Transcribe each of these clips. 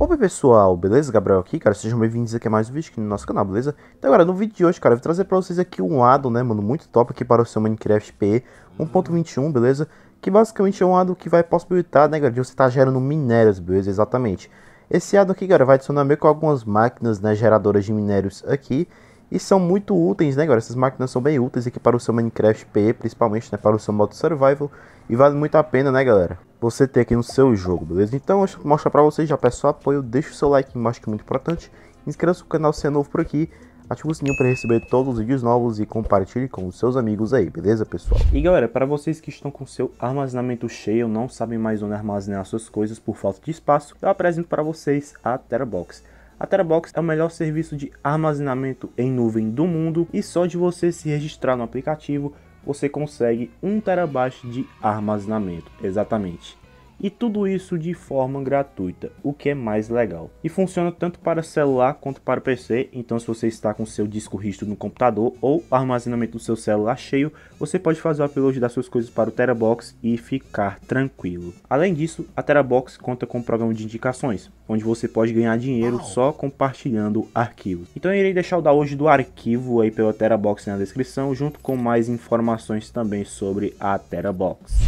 Opa pessoal, beleza? Gabriel aqui, cara, sejam bem-vindos aqui a mais um vídeo aqui no nosso canal, beleza? Então, agora no vídeo de hoje, cara, eu vou trazer pra vocês aqui um addon, né, mano, muito top aqui para o seu Minecraft PE 1.21, beleza? Que basicamente é um addon que vai possibilitar, né, cara, de você estar tá gerando minérios, beleza? Exatamente. Esse addon aqui, cara, vai adicionar meio que algumas máquinas, né, geradoras de minérios aqui, e são muito úteis, né, galera? Essas máquinas são bem úteis aqui para o seu Minecraft PE, principalmente né, para o seu modo survival. E vale muito a pena, né, galera? Você ter aqui no seu jogo, beleza? Então, eu mostrar para vocês, já peço apoio, deixa o seu like, acho que é muito importante. Inscreva-se no canal se é novo por aqui ative o sininho para receber todos os vídeos novos e compartilhe com os seus amigos aí, beleza, pessoal? E galera, para vocês que estão com seu armazenamento cheio, não sabem mais onde armazenar suas coisas por falta de espaço, eu apresento para vocês a Terabox. A Terabox é o melhor serviço de armazenamento em nuvem do mundo e só de você se registrar no aplicativo você consegue 1 terabyte de armazenamento, exatamente e tudo isso de forma gratuita, o que é mais legal. E funciona tanto para celular quanto para PC, então se você está com seu disco rígido no computador ou armazenamento do seu celular cheio, você pode fazer o upload das suas coisas para o Terabox e ficar tranquilo. Além disso, a Terabox conta com um programa de indicações, onde você pode ganhar dinheiro só compartilhando arquivos. Então eu irei deixar o download do arquivo aí pela Terabox na descrição, junto com mais informações também sobre a Terabox.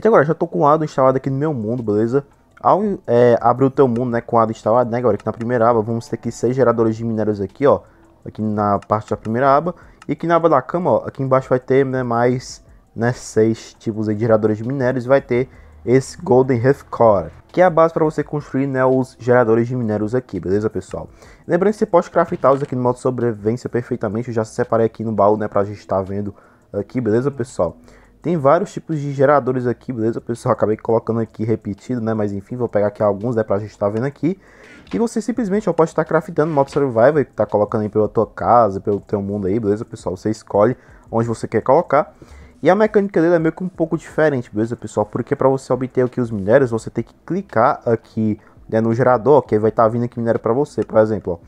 Então, agora, já estou com o ADO instalado aqui no meu mundo, beleza? Ao é, abrir o teu mundo, né, com o ADO instalado, né, agora, aqui na primeira aba, vamos ter aqui seis geradores de minérios aqui, ó. Aqui na parte da primeira aba. E aqui na aba da cama, ó, aqui embaixo vai ter, né, mais, né, seis tipos de geradores de minérios. E vai ter esse Golden Heath Core, que é a base para você construir né, os geradores de minérios aqui, beleza, pessoal? Lembrando que você pode craftar os aqui no modo sobrevivência perfeitamente, eu já separei aqui no baú, né, para a gente estar tá vendo aqui, beleza, pessoal? Tem vários tipos de geradores aqui, beleza? Pessoal, acabei colocando aqui repetido, né? Mas enfim, vou pegar aqui alguns, né? Pra gente estar tá vendo aqui. E você simplesmente ó, pode estar tá craftando mob survival que tá colocando aí pela tua casa, pelo teu mundo aí, beleza, pessoal? Você escolhe onde você quer colocar. E a mecânica dele é meio que um pouco diferente, beleza, pessoal? Porque para você obter aqui os minérios, você tem que clicar aqui né, no gerador, que vai estar tá vindo aqui minério para você. Por exemplo, ó,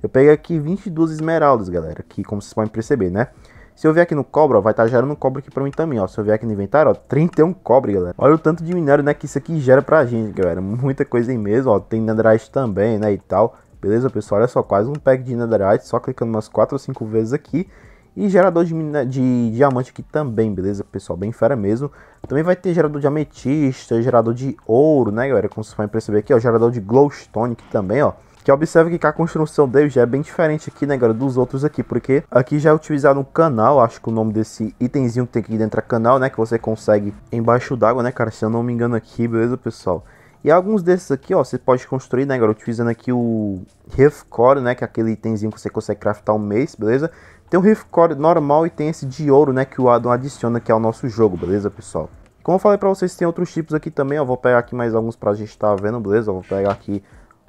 eu peguei aqui 22 esmeraldas, galera, que como vocês podem perceber, né? Se eu vier aqui no cobre, ó, vai estar tá gerando um cobre aqui pra mim também, ó. Se eu vier aqui no inventário, ó, 31 cobre, galera. Olha o tanto de minério, né, que isso aqui gera pra gente, galera. Muita coisa aí mesmo, ó. Tem netherite também, né, e tal. Beleza, pessoal? Olha só, quase um pack de netherite, só clicando umas 4 ou 5 vezes aqui. E gerador de, de, diamante aqui também, beleza, pessoal? Bem fera mesmo. Também vai ter gerador de ametista, gerador de ouro, né, galera? Como vocês podem perceber aqui, ó, gerador de glowstone aqui também, ó. Que observa que a construção dele já é bem diferente aqui, né, galera, dos outros aqui, porque aqui já é utilizado um canal, acho que o nome desse itemzinho que tem aqui dentro é canal, né, que você consegue embaixo d'água, né, cara, se eu não me engano aqui, beleza, pessoal? E alguns desses aqui, ó, você pode construir, né, galera, utilizando aqui o Riff Core, né, que é aquele itemzinho que você consegue craftar um mês, beleza? Tem o Riff Core normal e tem esse de ouro, né, que o Adam adiciona aqui ao nosso jogo, beleza, pessoal? Como eu falei pra vocês, tem outros tipos aqui também, ó, vou pegar aqui mais alguns pra gente tá vendo, beleza? vou pegar aqui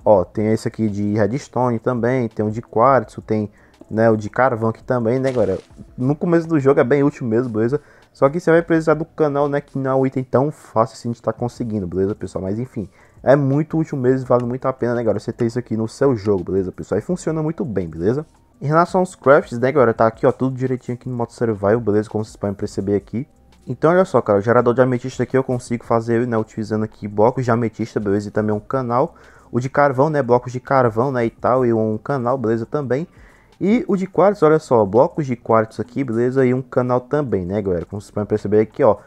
Ó, tem esse aqui de redstone também, tem o de quartzo, tem né, o de carvão aqui também, né, galera? No começo do jogo é bem útil mesmo, beleza? Só que você vai precisar do canal, né, que não é um item tão fácil assim de estar tá conseguindo, beleza, pessoal? Mas enfim, é muito útil mesmo, vale muito a pena, né, galera? Você ter isso aqui no seu jogo, beleza, pessoal? E funciona muito bem, beleza? Em relação aos crafts, né, galera, tá aqui, ó, tudo direitinho aqui no modo survival, beleza? Como vocês podem perceber aqui. Então, olha só, cara, o gerador de ametista aqui eu consigo fazer, né, utilizando aqui blocos de ametista, beleza? E também um canal o de carvão, né? Blocos de carvão, né? E tal, e um canal, beleza, também. E o de quartos olha só, blocos de quartos aqui, beleza, e um canal também, né, galera? Como vocês podem perceber aqui, ó,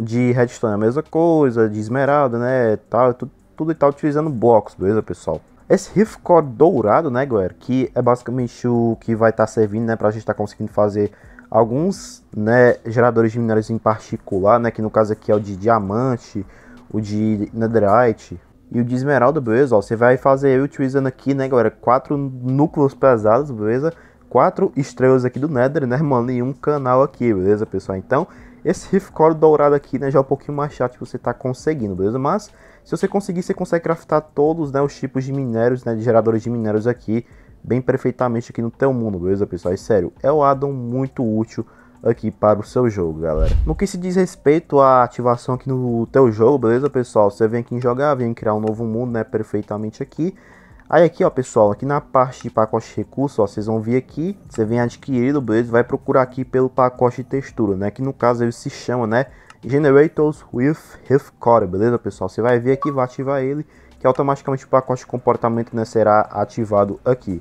de redstone é a mesma coisa, de esmeralda, né, tal, é tudo, tudo e tal, utilizando blocos, beleza, pessoal? Esse Rift Core dourado, né, galera, que é basicamente o que vai estar tá servindo, né, pra gente estar tá conseguindo fazer alguns, né, geradores de minérios em particular, né, que no caso aqui é o de diamante, o de netherite, e o de esmeralda, beleza? Ó, você vai fazer aí utilizando aqui, né, galera? Quatro núcleos pesados, beleza? Quatro estrelas aqui do Nether, né, mano? E um canal aqui, beleza, pessoal? Então, esse Rift Core dourado aqui, né, já é um pouquinho mais chato que você tá conseguindo, beleza? Mas, se você conseguir, você consegue craftar todos, né, os tipos de minérios, né, de geradores de minérios aqui, bem perfeitamente aqui no teu mundo, beleza, pessoal? E sério, é um addon muito útil, aqui para o seu jogo, galera. No que se diz respeito à ativação aqui no teu jogo, beleza, pessoal? Você vem aqui em jogar, vem criar um novo mundo, né, perfeitamente aqui. Aí aqui, ó, pessoal, aqui na parte de pacote de recursos, ó, vocês vão vir aqui, você vem adquirido, beleza? Vai procurar aqui pelo pacote de textura, né, que no caso ele se chama, né, Generators with Core, beleza, pessoal? Você vai ver aqui, vai ativar ele, que automaticamente o pacote de comportamento, né, será ativado aqui.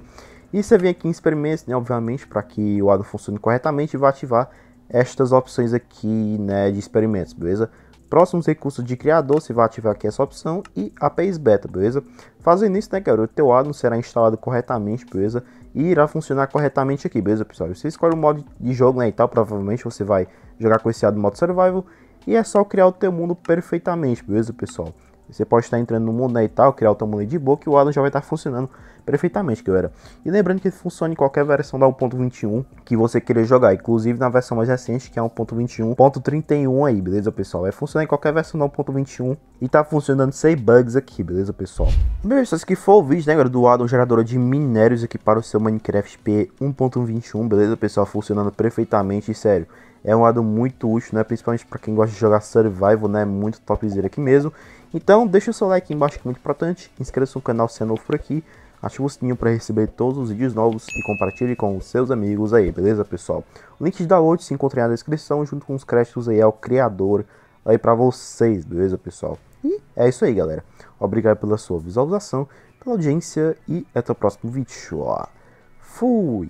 E você vem aqui em experimentos, né, obviamente, para que o addon funcione corretamente vai ativar estas opções aqui né, de experimentos, beleza? Próximos recursos de criador, você vai ativar aqui essa opção e APIs beta, beleza? Fazendo isso, né, garoto, teu addon será instalado corretamente, beleza? E irá funcionar corretamente aqui, beleza, pessoal? Você escolhe o modo de jogo, né, e tal, provavelmente você vai jogar com esse addon modo survival e é só criar o teu mundo perfeitamente, beleza, pessoal? Você pode estar entrando no mundo né, e tal, criar o teu mundo de boa que o addon já vai estar funcionando perfeitamente que eu era. E lembrando que ele funciona em qualquer versão da 1.21 que você querer jogar, inclusive na versão mais recente, que é 1.21.31 aí, beleza, pessoal? É funcionar em qualquer versão da 1.21 e tá funcionando sem bugs aqui, beleza, pessoal? Bem, pessoal, esse aqui foi o vídeo, né, galera, do Adam, gerador de minérios aqui para o seu Minecraft P 1.21, beleza, pessoal? Funcionando perfeitamente, sério é um lado muito útil, né? Principalmente para quem gosta de jogar survival, né? Muito topzera aqui mesmo. Então, deixa o seu like aí embaixo que é muito importante. Inscreva-se no canal se é novo por aqui ative o sininho para receber todos os vídeos novos e compartilhe com os seus amigos aí, beleza pessoal? O link de download se encontra na descrição junto com os créditos aí ao criador aí para vocês, beleza pessoal? E é isso aí galera, obrigado pela sua visualização, pela audiência e até o próximo vídeo, ó. Fui!